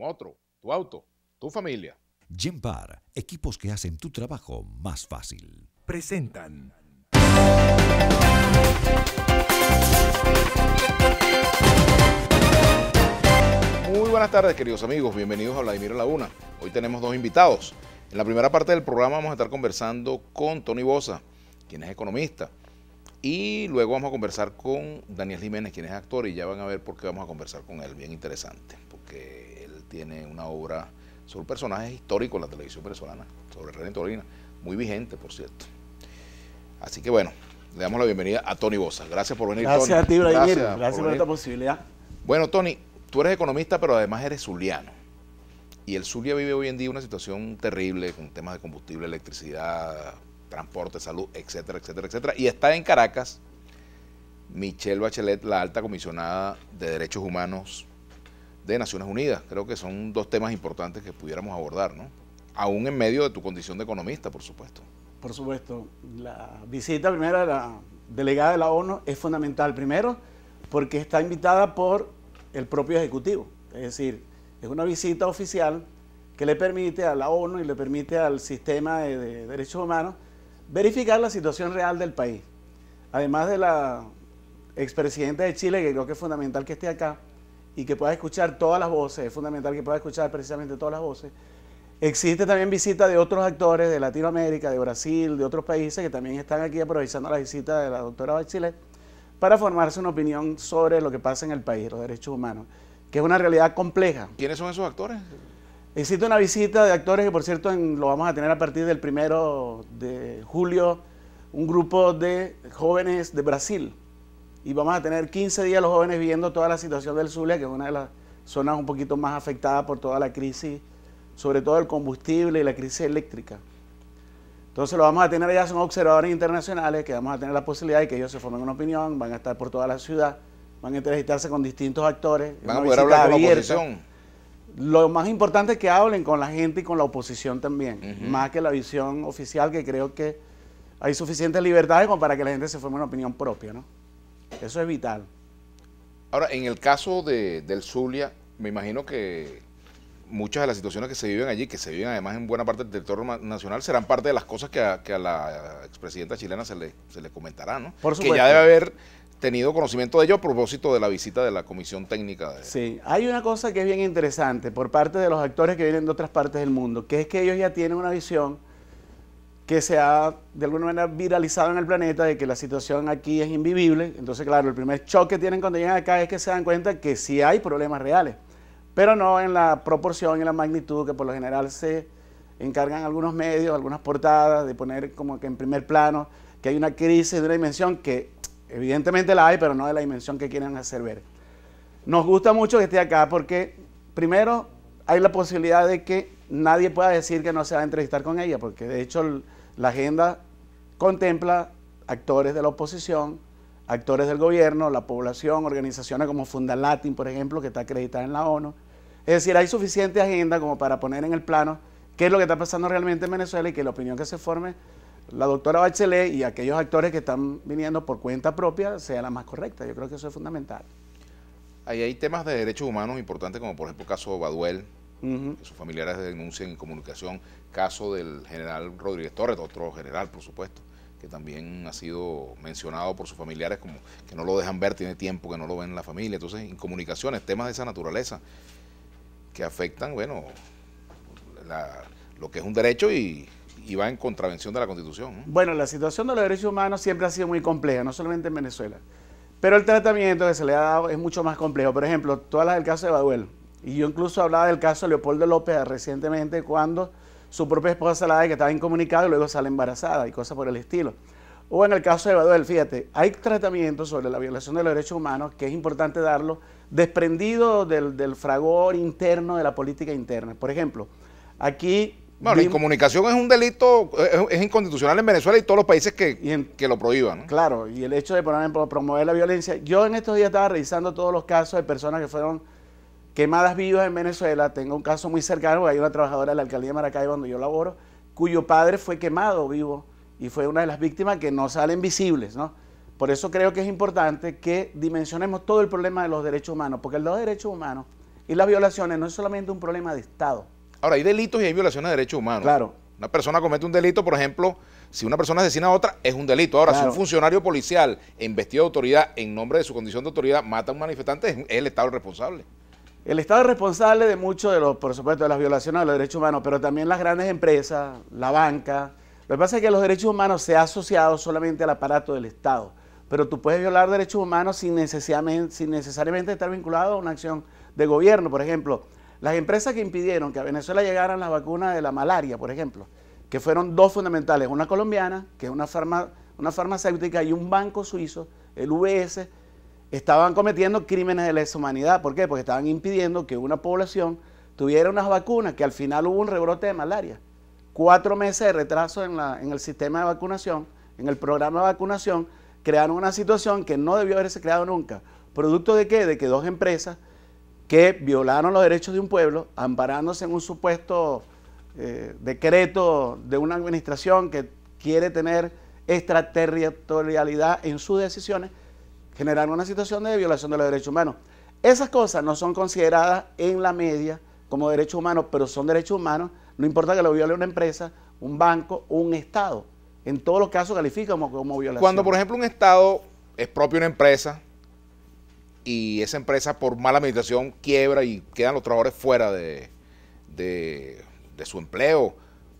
Otro, tu auto, tu familia. Genpar, equipos que hacen tu trabajo más fácil. Presentan. Muy buenas tardes, queridos amigos. Bienvenidos a Vladimir Laguna. Hoy tenemos dos invitados. En la primera parte del programa vamos a estar conversando con Tony Bosa, quien es economista. Y luego vamos a conversar con Daniel Jiménez, quien es actor, y ya van a ver por qué vamos a conversar con él. Bien interesante, porque tiene una obra sobre personajes históricos en la televisión venezolana, sobre René Torina, muy vigente, por cierto. Así que bueno, le damos la bienvenida a Tony Bosa. Gracias por venir, Gracias a ti, Gracias, por, esta posibilidad. Bueno, Tony, tú eres economista, pero además eres zuliano. Y el Zulia vive hoy en día una situación terrible con temas de combustible, electricidad, transporte, salud, etcétera, etcétera, etcétera. Y está en Caracas Michelle Bachelet, la alta comisionada de Derechos Humanos de Naciones Unidas. Creo que son dos temas importantes que pudiéramos abordar, ¿no? Aún en medio de tu condición de economista, por supuesto. Por supuesto. La visita primera de la delegada de la ONU es fundamental. Primero, porque está invitada por el propio Ejecutivo. Es decir, es una visita oficial que le permite a la ONU y le permite al sistema de, derechos humanos verificar la situación real del país. Además de la expresidenta de Chile, que creo que es fundamental que esté acá, y que pueda escuchar todas las voces, es fundamental que pueda escuchar precisamente todas las voces. Existe también visita de otros actores de Latinoamérica, de Brasil, de otros países que también están aquí aprovechando la visita de la doctora Bachelet para formarse una opinión sobre lo que pasa en el país, los derechos humanos, que es una realidad compleja. ¿Quiénes son esos actores? Existe una visita de actores que, por cierto, lo vamos a tener a partir del primero de julio, un grupo de jóvenes de Brasil y vamos a tener 15 días los jóvenes viendo toda la situación del Zulia, que es una de las zonas un poquito más afectadas por toda la crisis, sobre todo el combustible y la crisis eléctrica. Entonces lo vamos a tener allá, son observadores internacionales que vamos a tener la posibilidad de que ellos se formen una opinión, van a estar por toda la ciudad, van a entrevistarse con distintos actores. Van a poder hablar con la oposición. Lo más importante es que hablen con la gente y con la oposición también, más que la visión oficial que creo que hay suficientes libertades como para que la gente se forme una opinión propia, ¿no? Eso es vital. Ahora, en el caso de, del Zulia, me imagino que muchas de las situaciones que se viven allí, que se viven además en buena parte del territorio nacional, serán parte de las cosas que a, la expresidenta chilena se le, se le comentará, ¿no? Por Que ya debe haber tenido conocimiento de ello a propósito de la visita de la Comisión Técnica. De... Sí, hay una cosa que es bien interesante por parte de los actores que vienen de otras partes del mundo, que es que ellos ya tienen una visión que se ha de alguna manera viralizado en el planeta de que la situación aquí es invivible. Entonces, claro, el primer shock que tienen cuando llegan acá es que se dan cuenta que sí hay problemas reales, pero no en la proporción y la magnitud que por lo general se encargan algunos medios, algunas portadas de poner como que en primer plano que hay una crisis de una dimensión que evidentemente la hay, pero no de la dimensión que quieren hacer ver. Nos gusta mucho que esté acá porque, primero, hay la posibilidad de que nadie pueda decir que no se va a entrevistar con ella, porque de hecho la agenda contempla actores de la oposición, actores del gobierno, la población, organizaciones como Fundalatin, por ejemplo, que está acreditada en la ONU. Es decir, hay suficiente agenda como para poner en el plano qué es lo que está pasando realmente en Venezuela y que la opinión que se forme la doctora Bachelet y aquellos actores que están viniendo por cuenta propia sea la más correcta. Yo creo que eso es fundamental. Ahí hay temas de derechos humanos importantes, como por ejemplo el caso de Baduel, sus familiares denuncian en comunicación, caso del general Rodríguez Torres, otro general, por supuesto, que también ha sido mencionado por sus familiares como que no lo dejan ver, tiene tiempo que no lo ven en la familia, entonces incomunicaciones, temas de esa naturaleza que afectan, bueno, lo que es un derecho y, va en contravención de la Constitución. Bueno, la situación de los derechos humanos siempre ha sido muy compleja, no solamente en Venezuela. Pero el tratamiento que se le ha dado es mucho más complejo. Por ejemplo, todas las del caso de Baduel. Y yo incluso hablaba del caso de Leopoldo López recientemente cuando su propia esposa la da que estaba incomunicada y luego sale embarazada y cosas por el estilo. O en el caso de Del fíjate, hay tratamientos sobre la violación de los derechos humanos que es importante darlo desprendido del, fragor interno de la política interna. Por ejemplo, aquí... Bueno, la incomunicación es un delito, es, inconstitucional en Venezuela y todos los países que, que lo prohíban. Claro, y el hecho de promover la violencia. Yo en estos días estaba revisando todos los casos de personas que fueron quemadas vivas en Venezuela. Tengo un caso muy cercano, hay una trabajadora de la alcaldía de Maracaibo, donde yo laboro, cuyo padre fue quemado vivo y fue una de las víctimas que no salen visibles, ¿no? Por eso creo que es importante que dimensionemos todo el problema de los derechos humanos, porque los derechos humanos y las violaciones no es solamente un problema de Estado. Ahora, hay delitos y hay violaciones de derechos humanos. Claro. Una persona comete un delito, por ejemplo, si una persona asesina a otra, es un delito. Ahora, si un funcionario policial, en vestido de autoridad, en nombre de su condición de autoridad, mata a un manifestante, es el Estado el responsable. El Estado es responsable de mucho, de los, por supuesto, de las violaciones de los derechos humanos, pero también las grandes empresas, la banca. Lo que pasa es que los derechos humanos se han asociado solamente al aparato del Estado, pero tú puedes violar derechos humanos sin necesariamente, estar vinculado a una acción de gobierno. Por ejemplo, las empresas que impidieron que a Venezuela llegaran las vacunas de la malaria, por ejemplo, que fueron dos fundamentales, una colombiana, que es una, una farmacéutica, y un banco suizo, el UBS, estaban cometiendo crímenes de lesa humanidad. ¿Por qué? Porque estaban impidiendo que una población tuviera unas vacunas, que al final hubo un rebrote de malaria. Cuatro meses de retraso en, el sistema de vacunación, en el programa de vacunación, crearon una situación que no debió haberse creado nunca. ¿Producto de qué? De que dos empresas que violaron los derechos de un pueblo, amparándose en un supuesto eh, decreto de una administración que quiere tener extraterritorialidad en sus decisiones, generar una situación de violación de los derechos humanos. Esas cosas no son consideradas en la media como derechos humanos, pero son derechos humanos, no importa que lo viole una empresa, un banco un Estado. En todos los casos calificamos como, violación. Cuando, por ejemplo, un Estado es propio una empresa y esa empresa por mala administración quiebra y quedan los trabajadores fuera de, de su empleo,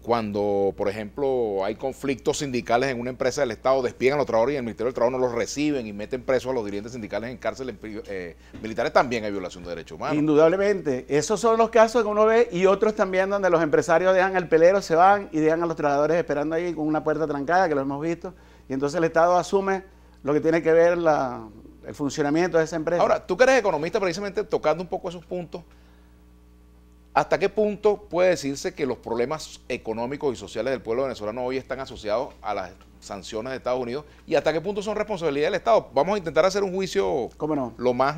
cuando, por ejemplo, hay conflictos sindicales en una empresa del Estado, despiegan a los trabajadores y el Ministerio del Trabajo no los reciben y meten presos a los dirigentes sindicales en cárceles eh, militares, también hay violación de derechos humanos. Indudablemente. Esos son los casos que uno ve y otros también donde los empresarios dejan al pelero, se van y dejan a los trabajadores esperando ahí con una puerta trancada, que lo hemos visto, y entonces el Estado asume lo que tiene que ver el funcionamiento de esa empresa. Ahora, tú que eres economista, precisamente tocando un poco esos puntos, ¿Hasta qué punto puede decirse que los problemas económicos y sociales del pueblo venezolano hoy están asociados a las sanciones de Estados Unidos? ¿Y hasta qué punto son responsabilidad del Estado? Vamos a intentar hacer un juicio lo más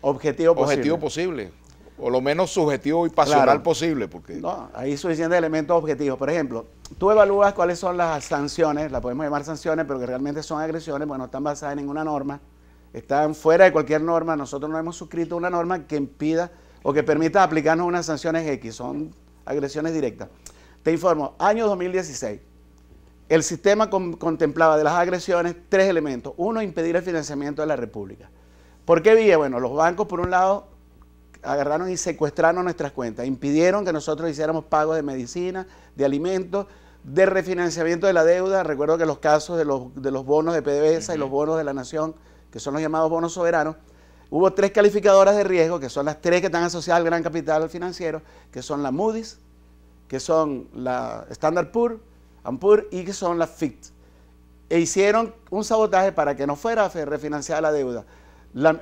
objetivo, posible. O lo menos subjetivo y pasional posible. Porque... No, hay suficientes elementos objetivos. Por ejemplo, tú evalúas cuáles son las sanciones, las podemos llamar sanciones, pero que realmente son agresiones, porque no están basadas en ninguna norma, están fuera de cualquier norma. Nosotros no hemos suscrito una norma que impida o que permita aplicarnos unas sanciones X, son agresiones directas. Te informo, año 2016, el sistema contemplaba de las agresiones tres elementos. Uno, impedir el financiamiento de la República. ¿Por qué vía? Bueno, los bancos, por un lado, agarraron y secuestraron nuestras cuentas, impidieron que nosotros hiciéramos pagos de medicina, de alimentos, de refinanciamiento de la deuda. Recuerdo que los casos de los, bonos de PDVSA y los bonos de la Nación, que son los llamados bonos soberanos, Hubo tres calificadoras de riesgo, que son las tres que están asociadas al gran capital financiero, que son la Moody's, que son la Standard Poor's Ampur y que son la FIT. E hicieron un sabotaje para que no fuera refinanciada la deuda.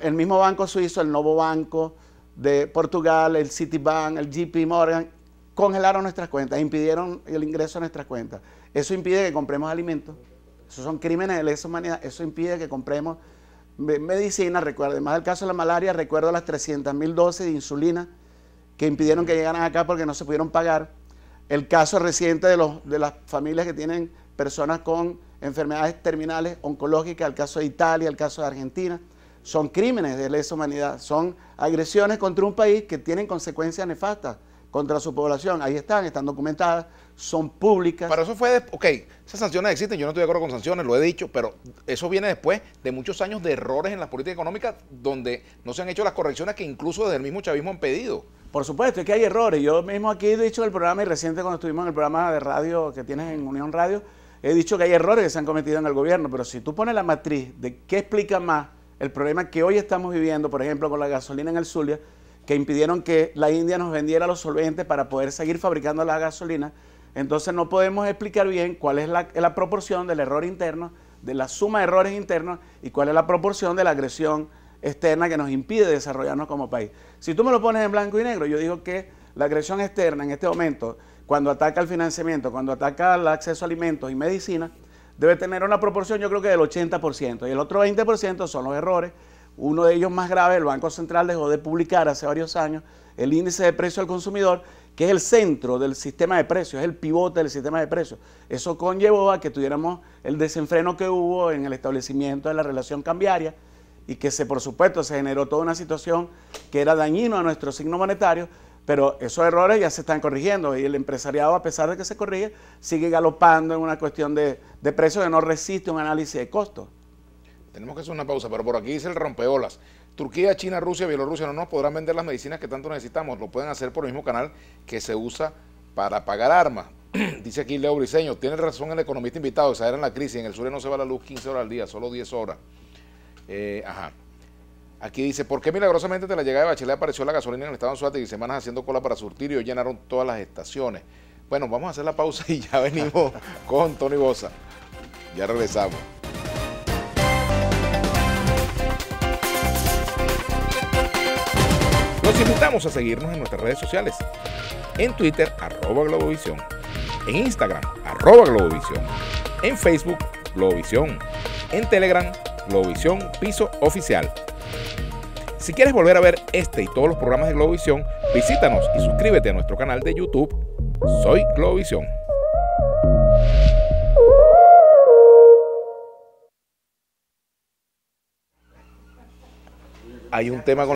el mismo banco suizo, el Novo Banco de Portugal, el Citibank, el JP Morgan, congelaron nuestras cuentas, impidieron el ingreso a nuestras cuentas. Eso impide que compremos alimentos. Esos son crímenes de lesa humanidad. Eso impide que compremos medicina recuerdo, además del caso de la malaria, recuerdo las 300.000 dosis de insulina que impidieron que llegaran acá porque no se pudieron pagar. El caso reciente de, los, de las familias que tienen personas con enfermedades terminales oncológicas, el caso de Italia, el caso de Argentina, son crímenes de lesa humanidad, son agresiones contra un país que tienen consecuencias nefastas contra su población. Ahí están, están documentadas, son públicas. Pero eso fue, ok, esas sanciones existen, yo no estoy de acuerdo con sanciones, lo he dicho, pero eso viene después de muchos años de errores en la política económica donde no se han hecho las correcciones que incluso desde el mismo chavismo han pedido. Por supuesto, es que hay errores. Yo mismo aquí he dicho en el programa y reciente cuando estuvimos en el programa de radio que tienes en Unión Radio, he dicho que hay errores que se han cometido en el gobierno, pero si tú pones la matriz de qué explica más el problema que hoy estamos viviendo, por ejemplo, con la gasolina en el Zulia, que impidieron que la India nos vendiera los solventes para poder seguir fabricando la gasolina. Entonces no podemos explicar bien cuál es la, proporción del error interno, de la suma de errores internos y cuál es la proporción de la agresión externa que nos impide desarrollarnos como país. Si tú me lo pones en blanco y negro, yo digo que la agresión externa en este momento, cuando ataca el financiamiento, cuando ataca el acceso a alimentos y medicina, debe tener una proporción yo creo que del 80%, y el otro 20% son los errores uno de ellos más grave, el Banco Central dejó de publicar hace varios años el índice de precio al consumidor, que es el centro del sistema de precios, es el pivote del sistema de precios. Eso conllevó a que tuviéramos el desenfreno que hubo en el establecimiento de la relación cambiaria y que se, por supuesto, se generó toda una situación que era dañino a nuestro signo monetario, pero esos errores ya se están corrigiendo y el empresariado, a pesar de que se corrige, sigue galopando en una cuestión de, de precios que no resiste un análisis de costos. Tenemos que hacer una pausa, pero por aquí dice el rompeolas. Turquía, China, Rusia, Bielorrusia no nos podrán vender las medicinas que tanto necesitamos. Lo pueden hacer por el mismo canal que se usa para pagar armas. dice aquí Leo Briseño, tiene razón el economista invitado, en la crisis. En el sur no se va la luz 15 horas al día, solo 10 horas. Eh, ajá. Aquí dice, ¿por qué milagrosamente de la llegada de Bachelet apareció la gasolina en el estado de Suárez y semanas haciendo cola para surtir y hoy llenaron todas las estaciones? Bueno, vamos a hacer la pausa y ya venimos con Tony Bosa. Ya regresamos. invitamos a seguirnos en nuestras redes sociales. En Twitter, arroba Globovisión. En Instagram, arroba Globovisión. En Facebook, Globovisión. En Telegram, Globovisión Piso Oficial. Si quieres volver a ver este y todos los programas de Globovisión, visítanos y suscríbete a nuestro canal de YouTube. Soy Globovisión. Hay un tema con